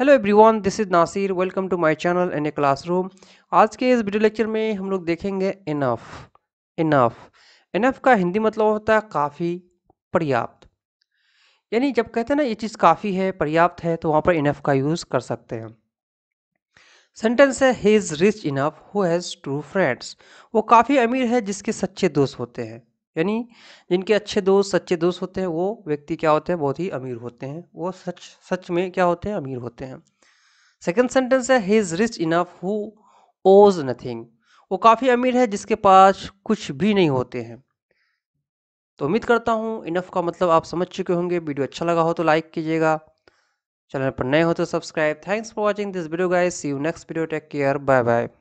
hello everyone this is Nasir welcome to my channel N A classroom आज के इस video lecture में हम लोग देखेंगे इनफ इनफ इनफ का हिंदी मतलब होता है काफ़ी पर्याप्त यानी जब कहते हैं ना ये चीज़ काफ़ी है पर्याप्त है तो वहाँ पर इनफ का यूज़ कर सकते हैं सेंटेंस है he is rich enough who has true friends वो काफ़ी अमीर है जिसके सच्चे दोस्त होते हैं यानी जिनके अच्छे दोस्त सच्चे दोस्त होते हैं वो व्यक्ति क्या होते हैं बहुत ही अमीर होते हैं वो सच सच में क्या होते हैं अमीर होते हैं सेकेंड सेंटेंस है he is rich enough who owes nothing वो काफ़ी अमीर है जिसके पास कुछ भी नहीं होते हैं तो उम्मीद करता हूँ इनफ का मतलब आप समझ चुके होंगे वीडियो अच्छा लगा हो तो लाइक कीजिएगा चैनल पर नए हो तो subscribe thanks for watching this video guys see you next video take care bye bye